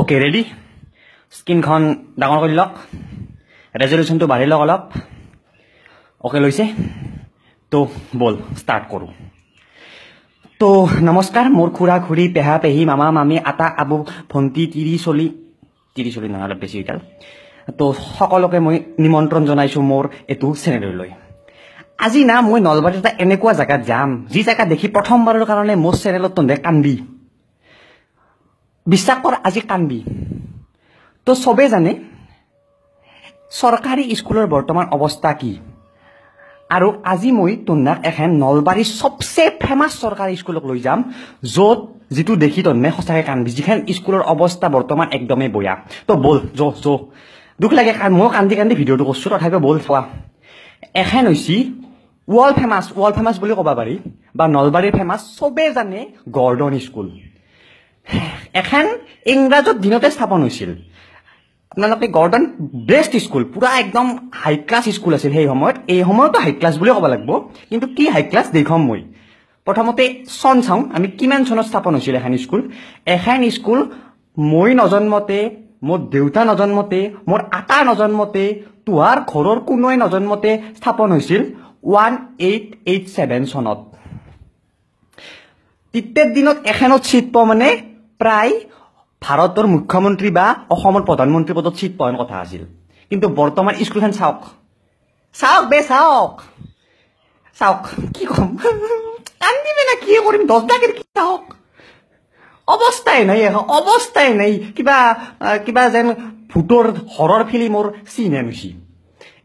okay ready স্কিনখন ডাঙৰ কৰি লওক ৰেজলিউশ্যনটো বাঢ়ি লওক অলপ অ'কে লৈছে তো ব'ল ষ্টাৰ্ট কৰোঁ তো নমস্কাৰ মোৰ খুৰা খুৰী পেহা পেহী মামা মামী আটা আবু ভণ্টি তিৰি চলি তিৰি চলি নহয় অলপ বেছি এইডাল তো সকলোকে মই নিমন্ত্ৰণ জনাইছোঁ মোৰ এইটো চেনেললৈ আজি না মই নলবাৰীত এটা এনেকুৱা জেগাত যাম যি জেগা দেখি প্ৰথমবাৰৰ কাৰণে মোৰ চেনেলত তন্দে কান্দি বিশ্বাসৰ আজি কান্দবি তো চবে জানে চৰকাৰী স্কুলৰ বৰ্তমান অৱস্থা কি আৰু আজি মই তোন্দাক এখন নলবাৰীৰ চবচে ফেমাছ চৰকাৰী স্কুলক লৈ যাম য'ত যিটো দেখি তন্মে সঁচাকৈ কান্দবি যিখন স্কুলৰ অৱস্থা বৰ্তমান একদমেই বেয়া তো বল জহ জহ দুখ লাগে মই কান্দি কান্দি ভিডিঅ'টো কৰিছোঁ তথাপিও বল চোৱা এখন হৈছে ৱৰ্ল্ড ফেমাছ ৱৰ্ল্ড ফেমাছ বুলি ক'ব পাৰি বা নলবাৰীৰ ফেমাছ চবে জানে গৰ্ডন স্কুল এখন ইংৰাজত দিনতে স্থাপন হৈছিল আপোনালোকে গৰ্ডন বেষ্ট স্কুল পুৰা একদম হাই ক্লাছ স্কুল আছিল সেই সময়ত এই সময়তো হাই ক্লাছ বুলিয়ে ক'ব লাগিব কিন্তু কি হাই ক্লাছ দেখুৱাম মই প্ৰথমতে চন চাওঁ আমি কিমান চনত স্থাপন হৈছিল এখন স্কুল এখন স্কুল মই নজন্মতে মোৰ দেউতা নজন্মতে মোৰ আটা নজন্মতে তোহাৰ ঘৰৰ কোনোৱে নজন্মতে স্থাপন হৈছিল ওৱান এইট এইট ছেভেন চনত তিতেৰ দিনত এখনত চিট পোৱা মানে প্ৰায় ভাৰতৰ মুখ্যমন্ত্ৰী বা অসমৰ প্ৰধানমন্ত্ৰী পদত চিট পোৱা কথা আছিল কিন্তু বৰ্তমান স্কুলখন চাওক চাওক বে চাওক চাওক কি ক'ম কান্দিবে না কি কৰিম দছটাকৈ কি চাওক অৱস্থাই নাই অৱস্থাই নাই কিবা কিবা যেন ভূতৰ হৰৰ ফিল্মৰ চিন হৈছে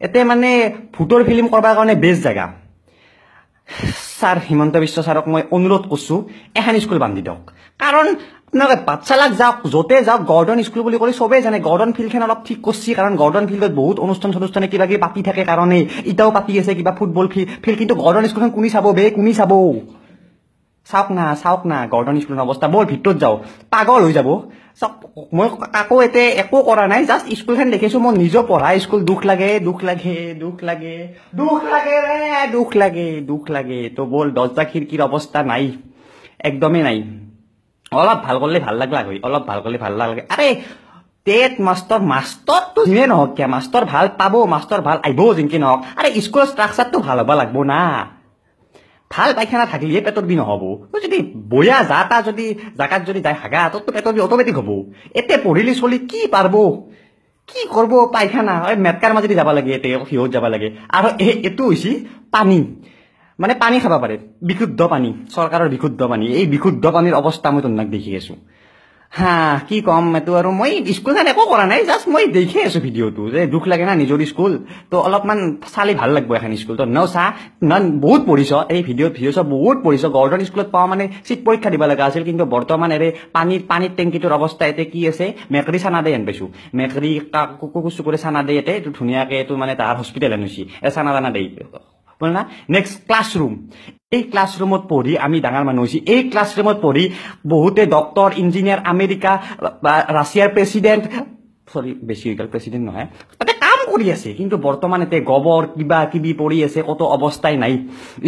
এতে মানে ভূতৰ ফিল্ম কৰবাৰ কাৰণে বেষ্ট জেগা ছাৰ হিমন্ত বিশ্ব ছাৰক মই অনুৰোধ কৰিছোঁ এখন স্কুল বান্ধি দিয়ক কাৰণ আপোনালোকে বাচ্চালাক যাওক য'তে যাওক গৰ্ডন স্কুল বুলি ক'লে চবেই জানে গৰ্ডন ফিল্ডখন অলপ ঠিক কৰিছে কাৰণ গৰ্ডন ফিল্ডত বহুত অনুষ্ঠান চনুষ্ঠানে কিবা কিবি পাতি থাকে কাৰণে ইটাও পাতি আছে কিবা ফুটবল ফিল্ড কিন্তু গৰ্ডন স্কুলখন কোনে চাব বে কোনে চাব চাওক না চাওক না গৰ্ডন স্কুলৰ অৱস্থা বৰ ভিতৰত যাওঁ পাগল হৈ যাব চাওক মই কাকো এতে একো কৰা নাই জাষ্ট স্কুলখন দেখিছোঁ মোৰ নিজৰ পঢ়া স্কুল দুখ লাগে দুখ লাগে দুখ লাগে দুখ লাগে ৰে দুখ লাগে দুখ লাগে ত' বল দৰ্জা খিৰিকীৰ অৱস্থা নাই একদমেই নাই অলপ ভাল কৰিলে ভাল লাগিল হয় অলপ ভাল কৰিলে ভাল লাগে আৰে টেট মাষ্টৰ মাষ্টৰটো যিয়ে নহওক কিয় মাষ্টৰ ভাল পাব মাষ্টৰ ভাল আহিবও যেনেকৈ নহওক আৰে স্কুলৰ ষ্ট্ৰাকচাৰটো ভাল হ'ব লাগিব না ভাল পাইখানা থাকিলেহে পেটৰ বি নহ'ব যদি বয়া যা তা যদি জাকাত যদি যায় হাগা তততো পেটৰ বি অট'মেটিক হ'ব এতিয়া পঢ়িলে চলি কি পাৰিব কি কৰিব পাইখানা মেটকাৰ মাজেদি যাব লাগে এতিয়া সিহঁত যাব লাগে আৰু এইটো হৈছে পানী মানে পানী খাব পাৰে বিশুদ্ধ পানী চৰকাৰৰ বিশুদ্ধ পানী এই বিশুদ্ধ পানীৰ অৱস্থা মই তোমাক দেখি আছো হা কি ক'ম এইটো আৰু মই স্কুলখন একো কৰা নাই জাষ্ট মই দেখি আছো ভিডিঅ'টো যে দুখ লাগে না নিজৰ স্কুল তো অলপমান চালি ভাল লাগিব এখন স্কুল তো ন চা ন বহুত পঢ়িছ এই ভিডিঅ' ভিডিঅ' চ বহুত পঢ়িছ গৰ্ডন স্কুলত পাওঁ মানে চিট পৰীক্ষা দিব লগা আছিল কিন্তু বৰ্তমান এৰে পানী পানীৰ টেংকিটোৰ অৱস্থা এতিয়া কি আছে মেকৰী চানা দেই আন পাইছোঁ মেকৰী কাকু কুকুৰ চুকুৰে চানা দে এতিয়া এইটো ধুনীয়াকে এইটো মানে তাৰ হস্পিটেল আনিছে এ চানা দানা দেই বুঝলা নেক্সট ক্লাছৰুম এই ক্লাছৰুমত পঢ়ি আমি ডাঙৰ মানুহ হৈছোঁ এই ক্লাছৰুমত পঢ়ি বহুতে ডক্টৰ ইঞ্জিনিয়াৰ আমেৰিকা বা ৰাছিয়াৰ প্ৰেচিডেণ্ট চৰি বেছি হৈ গ'ল প্ৰেচিডেণ্ট নহয় তাতে কাম কৰি আছে কিন্তু বৰ্তমান এতিয়া গোবৰ কিবা কিবি পৰি আছে ক'তো অৱস্থাই নাই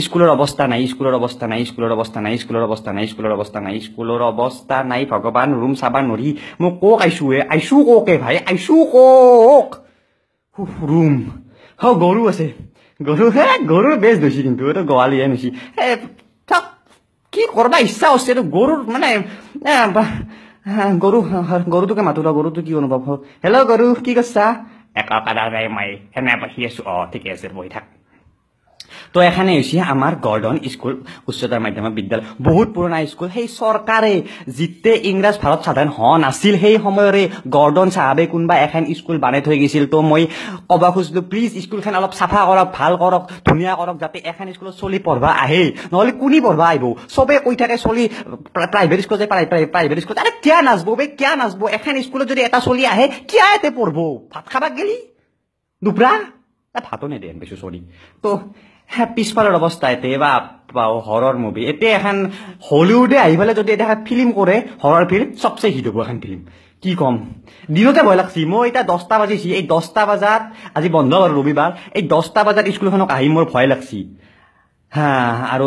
স্কুলৰ অৱস্থা নাই স্কুলৰ অৱস্থা নাই স্কুলৰ অৱস্থা নাই স্কুলৰ অৱস্থা নাই স্কুলৰ অৱস্থা নাই স্কুলৰ অৱস্থা নাই ভগৱান ৰুম চাবা নৰি মই কওক হে আইছো কওকে ভাই আইছো কওক ৰুম হ গৰু আছে গৰু হে গৰু বেজ ধৈছি কিন্তু এইটো গোৱালীয়ে নুচি হে থাক কি কৰবা ইচ্ছা হৈছে এইটো গৰুৰ মানে গৰু গৰুটোকে মাতো ৰ গৰুটো কি অনুভৱ হ'ল হেল্ল' গৰু কি কৰিছা একাকাৰ মই সেনে বহি আছো অঁ ঠিকে আছে বহি থাক তো এখানে হৈছে আমাৰ গৰ্ডন স্কুল উচ্চতৰ মাধ্যমিক বিদ্যালয় বহুত পুৰণা স্কুল সেই চৰকাৰে যিতে ইংৰাজ ভাৰত স্বাধীন হোৱা নাছিল সেই সময়ৰে গৰ্ডন চাহাবে কোনোবা এখন স্কুল বানাই থৈ গৈছিল তো মই ক'ব খুজিলোঁ প্লিজ স্কুলখন অলপ চাফা কৰক ভাল কৰক ধুনীয়া কৰক যাতে এখন স্কুলত চলি পঢ়িব আহে নহ'লে কোনে পঢ়িব আহিব চবে কৈ থাকে চলি প্ৰাইভেট স্কুল যায় প্ৰাইভেট স্কুল আৰে কিয় নাচব বে কিয় নাচব এখন স্কুলত যদি এটা চলি আহে কিয় ইয়াতে পঢ়িব ভাত খাবাক গেলি দুপৰা ভাতো নেদে কৈছো চৰি তো পিছফালৰ অৱস্থা এতিয়া এবাৰ পাওঁ হৰৰ মুভি এতিয়া এখন হলিউডে আহি পেলাই যদি এতিয়া ফিল্ম কৰে হৰৰ ফিল্ম চবচে হিট হ'ব এখন ফিল্ম কি ক'ম দিনতে ভয় লাগছি মই এতিয়া দহটা বাজিছি এই দহটা বজাত আজি বন্ধ হ'ল ৰবিবাৰ এই দহটা বজাত স্কুলখনক আহি মোৰ ভয় লাগছি হা আৰু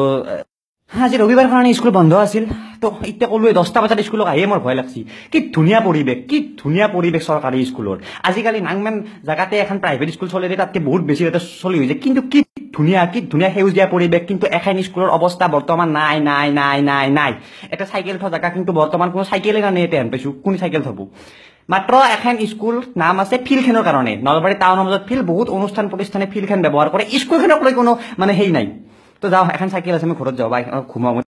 আজি ৰবিবাৰ কাৰণে স্কুল বন্ধ আছিল তো এতিয়া ক'লোৱে দহটা বজাত স্কুলক আহিয়ে মোৰ ভয় লাগছি কি ধুনীয়া পৰিৱেশ কি ধুনীয়া পৰিৱেশ চৰকাৰী স্কুলৰ আজিকালি নাংমান জেগাতে এখন প্ৰাইভেট স্কুল চলে দিয়ে তাতকৈ বহুত বেছি তাতে চলি হৈছে কিন্তু কি ধুনীয়া কি ধুনীয়া সেউজীয়া পৰিৱেশ কিন্তু এখন স্কুলৰ অৱস্থা বৰ্তমান নাই নাই নাই নাই নাই এটা চাইকেল থোৱা জেগা কিন্তু বৰ্তমান কোনো চাইকেলেই নানে এতিয়া পাইছোঁ কোন চাইকেল থ'ব মাত্ৰ এখন স্কুল নাম আছে ফিল্ডখনৰ কাৰণে নলবাৰী টাউনৰ মাজত ফিল্ড বহুত অনুষ্ঠান প্ৰতিষ্ঠানে ফিল্ডখন ব্যৱহাৰ কৰে স্কুলখনক লৈ কোনো মানে সেই নাই তো যাওঁ এখন চাইকেল আছে আমি ঘৰত যাওঁ বা ঘুমাওঁ